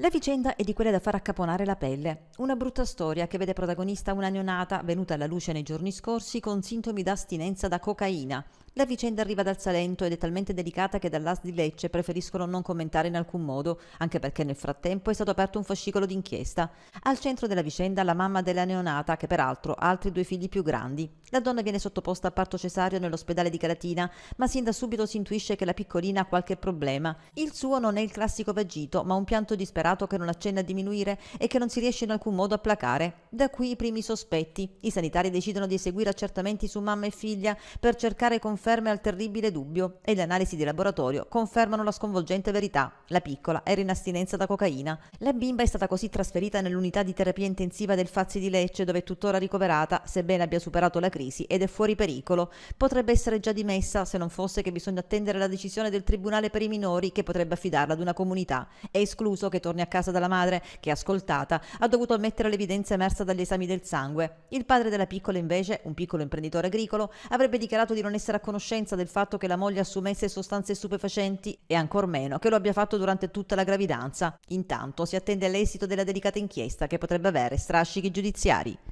La vicenda è di quelle da far accaponare la pelle, una brutta storia che vede protagonista una neonata venuta alla luce nei giorni scorsi con sintomi d'astinenza da cocaina, la vicenda arriva dal Salento ed è talmente delicata che dall'AS di Lecce preferiscono non commentare in alcun modo, anche perché nel frattempo è stato aperto un fascicolo d'inchiesta. Al centro della vicenda la mamma della neonata, che peraltro ha altri due figli più grandi. La donna viene sottoposta a parto cesario nell'ospedale di Caratina, ma sin da subito si intuisce che la piccolina ha qualche problema. Il suo non è il classico vagito, ma un pianto disperato che non accenna a diminuire e che non si riesce in alcun modo a placare. Da qui i primi sospetti. I sanitari decidono di eseguire accertamenti su mamma e figlia per cercare conferme al terribile dubbio e le analisi di laboratorio confermano la sconvolgente verità. La piccola era in astinenza da cocaina. La bimba è stata così trasferita nell'unità di terapia intensiva del Fazzi di Lecce dove è tuttora ricoverata, sebbene abbia superato la crisi ed è fuori pericolo. Potrebbe essere già dimessa se non fosse che bisogna attendere la decisione del Tribunale per i minori che potrebbe affidarla ad una comunità. È escluso che torni a casa dalla madre che, ascoltata, ha dovuto ammettere l'evidenza emersa dipendenza dagli esami del sangue. Il padre della piccola, invece, un piccolo imprenditore agricolo, avrebbe dichiarato di non essere a conoscenza del fatto che la moglie assumesse sostanze stupefacenti e ancor meno che lo abbia fatto durante tutta la gravidanza. Intanto si attende all'esito della delicata inchiesta che potrebbe avere strascichi giudiziari.